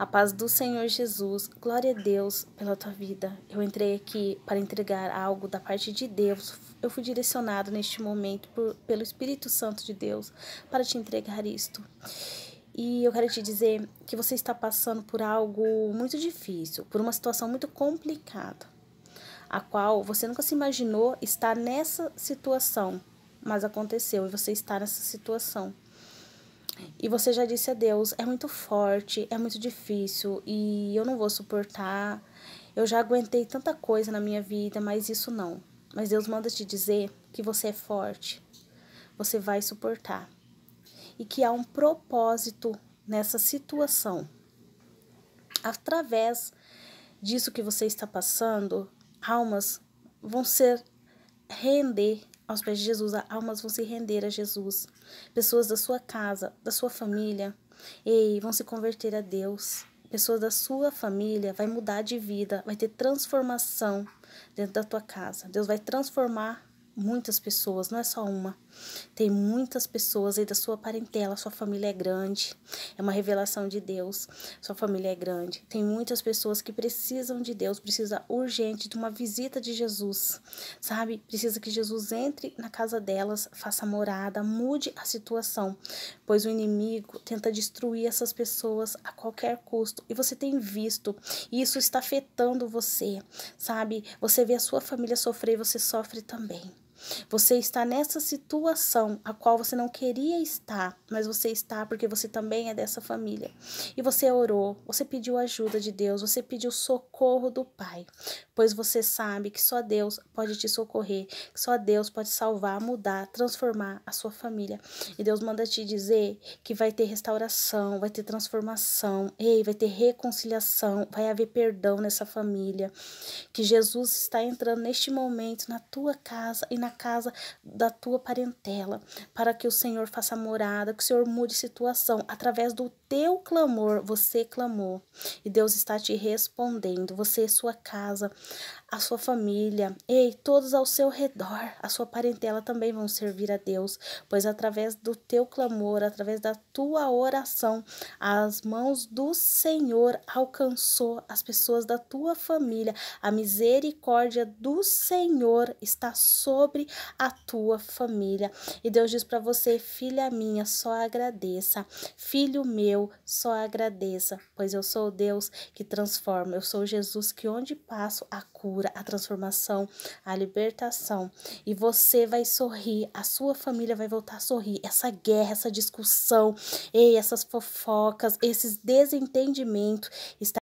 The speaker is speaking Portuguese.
A paz do Senhor Jesus, glória a Deus pela tua vida. Eu entrei aqui para entregar algo da parte de Deus. Eu fui direcionado neste momento por, pelo Espírito Santo de Deus para te entregar isto. E eu quero te dizer que você está passando por algo muito difícil, por uma situação muito complicada, a qual você nunca se imaginou estar nessa situação, mas aconteceu e você está nessa situação e você já disse a Deus: é muito forte, é muito difícil e eu não vou suportar. Eu já aguentei tanta coisa na minha vida, mas isso não. Mas Deus manda te dizer que você é forte, você vai suportar e que há um propósito nessa situação. Através disso que você está passando, almas vão ser render aos pés de Jesus, almas vão se render a Jesus. Pessoas da sua casa, da sua família, ei, vão se converter a Deus. Pessoas da sua família vai mudar de vida, vai ter transformação dentro da tua casa. Deus vai transformar muitas pessoas, não é só uma. Tem muitas pessoas aí da sua parentela, sua família é grande. É uma revelação de Deus. Sua família é grande. Tem muitas pessoas que precisam de Deus, precisa urgente de uma visita de Jesus. Sabe? Precisa que Jesus entre na casa delas, faça morada, mude a situação, pois o inimigo tenta destruir essas pessoas a qualquer custo. E você tem visto, e isso está afetando você. Sabe? Você vê a sua família sofrer, você sofre também. Você está nessa situação a qual você não queria estar, mas você está porque você também é dessa família. E você orou, você pediu ajuda de Deus, você pediu socorro do Pai, pois você sabe que só Deus pode te socorrer, que só Deus pode salvar, mudar, transformar a sua família. E Deus manda te dizer que vai ter restauração, vai ter transformação, ei, vai ter reconciliação, vai haver perdão nessa família. Que Jesus está entrando neste momento na tua casa e na casa da tua parentela, para que o Senhor faça morada, que o Senhor mude situação. Através do teu clamor, você clamou e Deus está te respondendo. Você e sua casa a sua família, ei, todos ao seu redor, a sua parentela também vão servir a Deus, pois através do teu clamor, através da tua oração, as mãos do Senhor alcançou as pessoas da tua família. A misericórdia do Senhor está sobre a tua família. E Deus diz para você, filha minha, só agradeça. Filho meu, só agradeça, pois eu sou Deus que transforma. Eu sou Jesus que onde passo a cura cura, a transformação, a libertação. E você vai sorrir, a sua família vai voltar a sorrir. Essa guerra, essa discussão, ei, essas fofocas, esses desentendimentos está